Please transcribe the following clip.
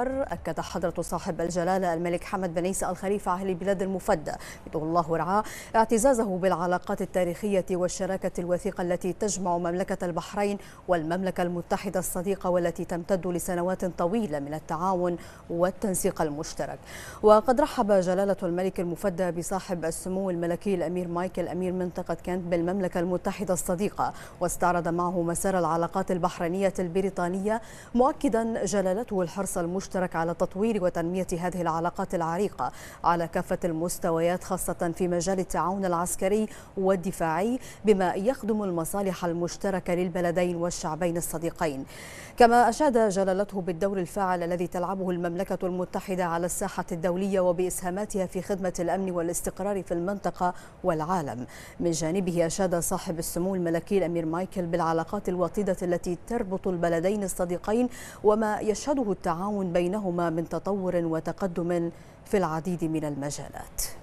أكد حضرة صاحب الجلالة الملك حمد بن عيسى الخليفة أهل البلاد المفدى يطول الله ورعاه اعتزازه بالعلاقات التاريخية والشراكة الوثيقة التي تجمع مملكة البحرين والمملكة المتحدة الصديقة والتي تمتد لسنوات طويلة من التعاون والتنسيق المشترك وقد رحب جلالة الملك المفدى بصاحب السمو الملكي الأمير مايكل أمير منطقة كانت بالمملكة المتحدة الصديقة واستعرض معه مسار العلاقات البحرينية البريطانية مؤكدا جلالته الحرص المشترك المشترك على تطوير وتنمية هذه العلاقات العريقة على كافة المستويات خاصة في مجال التعاون العسكري والدفاعي بما يخدم المصالح المشتركة للبلدين والشعبين الصديقين كما أشاد جلالته بالدور الفاعل الذي تلعبه المملكة المتحدة على الساحة الدولية وبإسهاماتها في خدمة الأمن والاستقرار في المنطقة والعالم من جانبه أشاد صاحب السمو الملكي الأمير مايكل بالعلاقات الوطيدة التي تربط البلدين الصديقين وما يشهده التعاون بينهما من تطور وتقدم في العديد من المجالات